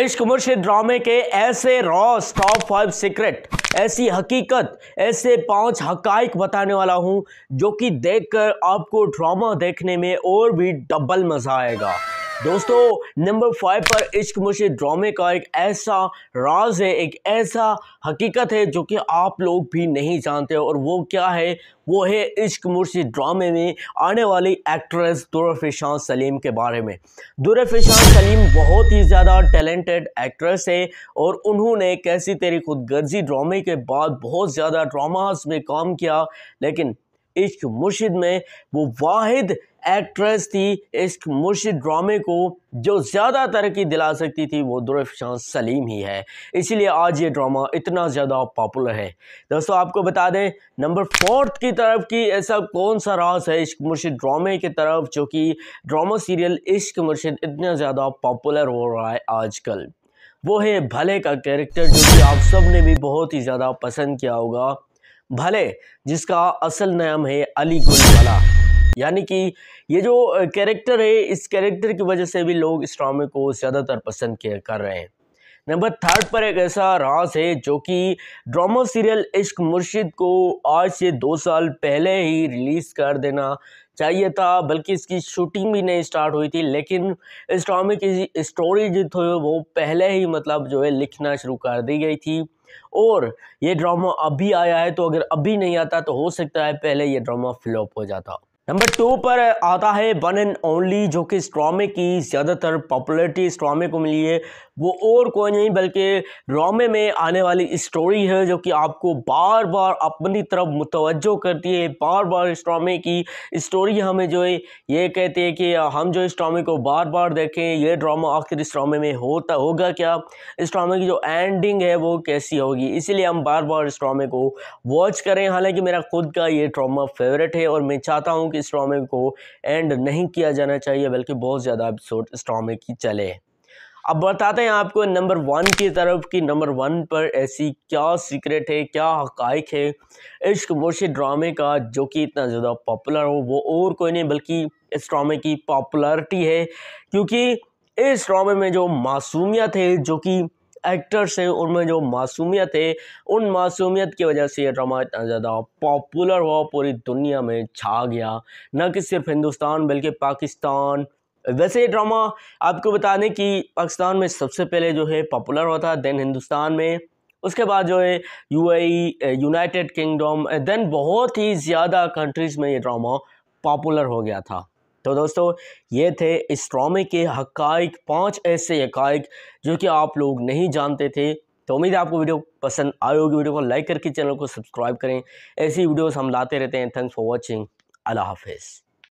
इश्क मुर्शिद ड्रामे के ऐसे रॉस टॉप फाइव सीक्रेट ऐसी हकीकत ऐसे पांच हकाइक बताने वाला हूं जो कि देखकर आपको ड्रामा देखने में और भी डबल मज़ा आएगा दोस्तों नंबर फाइव पर इश्क मुर्शद ड्रामे का एक ऐसा राज है एक ऐसा हकीकत है जो कि आप लोग भी नहीं जानते और वो क्या है वो है इश्क मुर्शी ड्रामे में आने वाली एक्ट्रेस दुरफिशान सलीम के बारे में दुरफिशान सलीम बहुत ही ज़्यादा टैलेंटेड एक्ट्रेस है और उन्होंने कैसी तेरी खुद गर्जी ड्रामे के बाद बहुत ज़्यादा ड्रामाज में काम किया लेकिन इश्क मुर्शिद में वो वाहिद एक्ट्रेस थी इश्क मुर्शिद ड्रामे को जो ज़्यादा तरक्की दिला सकती थी वो दुरफशान सलीम ही है इसीलिए आज ये ड्रामा इतना ज़्यादा पॉपुलर है दोस्तों आपको बता दें नंबर फोर्थ की तरफ की ऐसा कौन सा राज है इश्क मुर्शिद ड्रामे की तरफ जो कि ड्रामा सीरियल इश्क मुर्शिद इतना ज़्यादा पॉपुलर हो रहा है आजकल वो है भले का कैरेक्टर जो कि आप सब ने भी बहुत ही ज़्यादा पसंद किया होगा भले जिसका असल नाम है अली गुलवाला यानी कि ये जो कैरेक्टर है इस कैरेक्टर की वजह से भी लोग इस ड्रामे को ज़्यादातर पसंद कर रहे हैं नंबर थर्ड पर एक ऐसा राज है जो कि ड्रामा सीरियल इश्क मुर्शिद को आज से दो साल पहले ही रिलीज़ कर देना चाहिए था बल्कि इसकी शूटिंग भी नहीं स्टार्ट हुई थी लेकिन इस ड्रामे की स्टोरी जो थी वो पहले ही मतलब जो है लिखना शुरू कर दी गई थी और ये ड्रामा अभी आया है तो अगर अभी नहीं आता तो हो सकता है पहले ये ड्रामा फ्लॉप हो जाता नंबर टू पर आता है वन एंड ओनली जो कि स्ट्रॉमे की ज़्यादातर पॉपुलरिटी स्ट्रॉमे को मिली है वो और कोई नहीं बल्कि रोमे में आने वाली स्टोरी है जो कि आपको बार बार अपनी तरफ मुतवजो करती है बार बार इस ड्रामे की स्टोरी हमें जो है ये कहती है कि हम जो इस ड्रामे को बार बार देखें ये ड्रामा आखिर इस ड्रामे में होता होगा क्या इस ड्रामे की जो एंडिंग है वो कैसी होगी इसीलिए हम बार बार इस ड्रामे को वॉच करें हालांकि मेरा खुद का ये ड्रामा फेवरेट है और मैं चाहता हूँ कि इस ड्रामे को एंड नहीं किया जाना चाहिए बल्कि बहुत ज़्यादा एपिसोड इस ड्रामे की चले अब बताते हैं आपको नंबर वन की तरफ कि नंबर वन पर ऐसी क्या सीक्रेट है क्या हकाइक है इश्क मुर्शी ड्रामे का जो कि इतना ज़्यादा पॉपुलर हो वो और कोई नहीं बल्कि इस ड्रामे की पॉपुलरिटी है क्योंकि इस ड्रामे में जो मासूमियत है जो कि एक्टर्स हैं उनमें जो मासूमियत है उन मासूमियत की वजह से ये ड्रामा इतना ज़्यादा पॉपुलर हुआ पूरी दुनिया में छा गया न कि सिर्फ हिंदुस्तान बल्कि पाकिस्तान वैसे ये ड्रामा आपको बता दें कि पाकिस्तान में सबसे पहले जो है पॉपुलर हुआ था देन हिंदुस्तान में उसके बाद जो है यूएई यूनाइटेड किंगडम देन बहुत ही ज़्यादा कंट्रीज़ में ये ड्रामा पॉपुलर हो गया था तो दोस्तों ये थे इस ड्रामे के हकाइक पांच ऐसे हकाइक जो कि आप लोग नहीं जानते थे तो उम्मीद है आपको वीडियो पसंद आए होगी वीडियो को लाइक करके चैनल को सब्सक्राइब करें ऐसी वीडियोज़ हम लाते रहते हैं थैंक्स फॉर वॉचिंग अल्लाह हाफिज़